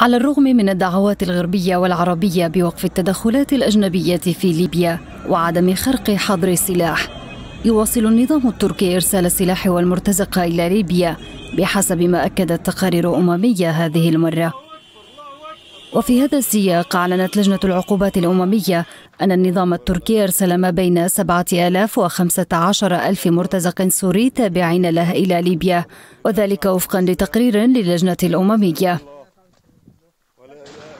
على الرغم من الدعوات الغربية والعربية بوقف التدخلات الأجنبية في ليبيا وعدم خرق حظر السلاح يواصل النظام التركي إرسال السلاح والمرتزقة إلى ليبيا بحسب ما أكدت تقارير أممية هذه المرة وفي هذا السياق أعلنت لجنة العقوبات الأممية أن النظام التركي أرسل ما بين 7000 و 15000 مرتزق سوري تابعين له إلى ليبيا وذلك وفقا لتقرير للجنة الأممية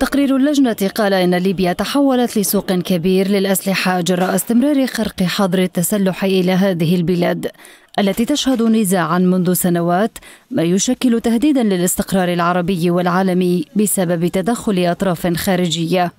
تقرير اللجنة قال إن ليبيا تحولت لسوق كبير للأسلحة جراء استمرار خرق حظر التسلح إلى هذه البلاد التي تشهد نزاعا منذ سنوات ما يشكل تهديدا للاستقرار العربي والعالمي بسبب تدخل أطراف خارجية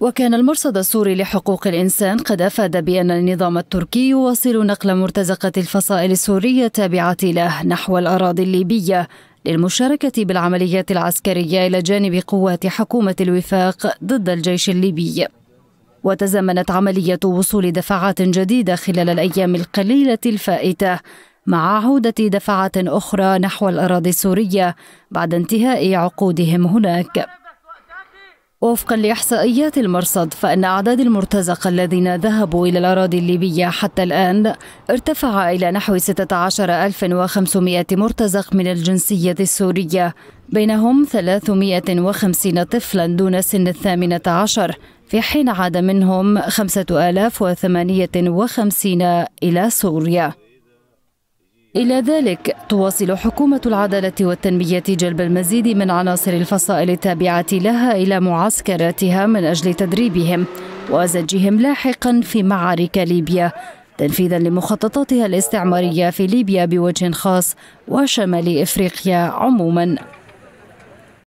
وكان المرصد السوري لحقوق الإنسان قد أفاد بأن النظام التركي يواصل نقل مرتزقة الفصائل السورية التابعة له نحو الأراضي الليبية للمشاركة بالعمليات العسكرية إلى جانب قوات حكومة الوفاق ضد الجيش الليبي وتزامنت عملية وصول دفعات جديدة خلال الأيام القليلة الفائتة مع عودة دفعات أخرى نحو الأراضي السورية بعد انتهاء عقودهم هناك وفقا لإحصائيات المرصد فإن أعداد المرتزقة الذين ذهبوا إلى الأراضي الليبية حتى الآن ارتفع إلى نحو 16500 مرتزق من الجنسية السورية بينهم 350 طفلا دون سن الثامنة عشر في حين عاد منهم 5058 إلى سوريا إلى ذلك تواصل حكومة العدالة والتنمية جلب المزيد من عناصر الفصائل التابعة لها إلى معسكراتها من أجل تدريبهم وزجهم لاحقا في معارك ليبيا تنفيذا لمخططاتها الاستعمارية في ليبيا بوجه خاص وشمال إفريقيا عموما